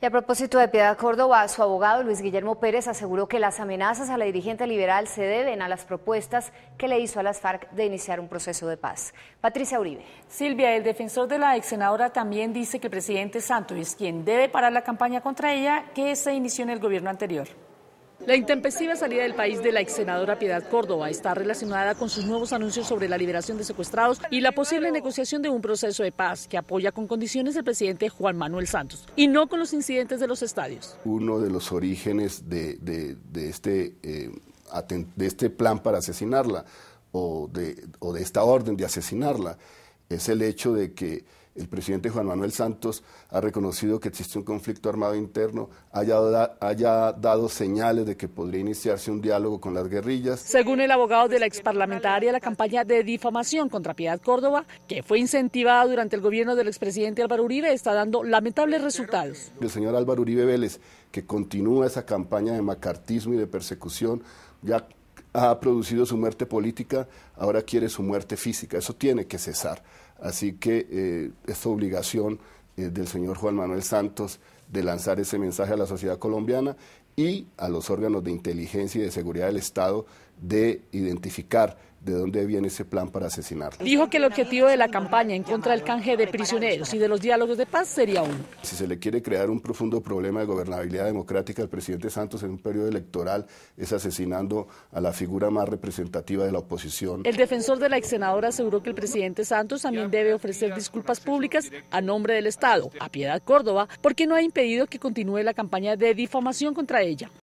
Y a propósito de Piedad Córdoba, su abogado Luis Guillermo Pérez aseguró que las amenazas a la dirigente liberal se deben a las propuestas que le hizo a las FARC de iniciar un proceso de paz. Patricia Uribe. Silvia, el defensor de la ex senadora también dice que el presidente Santos es quien debe parar la campaña contra ella que se inició en el gobierno anterior. La intempestiva salida del país de la ex senadora Piedad Córdoba está relacionada con sus nuevos anuncios sobre la liberación de secuestrados y la posible negociación de un proceso de paz que apoya con condiciones el presidente Juan Manuel Santos y no con los incidentes de los estadios. Uno de los orígenes de, este, eh, de este plan para asesinarla o de, o de esta orden de asesinarla es el hecho de que el presidente Juan Manuel Santos ha reconocido que existe un conflicto armado interno, haya, dado señales de que podría iniciarse un diálogo con las guerrillas. Según el abogado de la exparlamentaria, la campaña de difamación contra Piedad Córdoba, que fue incentivada durante el gobierno del expresidente Álvaro Uribe, está dando lamentables resultados. El señor Álvaro Uribe Vélez, que continúa esa campaña de macartismo y de persecución, ya ha producido su muerte política, ahora quiere su muerte física. Eso tiene que cesar. Así que eh, es esta obligación eh, del señor Juan Manuel Santos de lanzar ese mensaje a la sociedad colombiana y a los órganos de inteligencia y de seguridad del Estado de identificar de dónde viene ese plan para asesinar. Dijo que el objetivo de la campaña en contra del canje de prisioneros y de los diálogos de paz sería uno. Si se le quiere crear un profundo problema de gobernabilidad democrática al presidente Santos en un periodo electoral, es asesinando a la figura más representativa de la oposición. El defensor de la ex senadora aseguró que el presidente Santos también debe ofrecer disculpas públicas a nombre del Estado, a Piedad Córdoba, porque no hay pedido que continúe la campaña de difamación contra ella.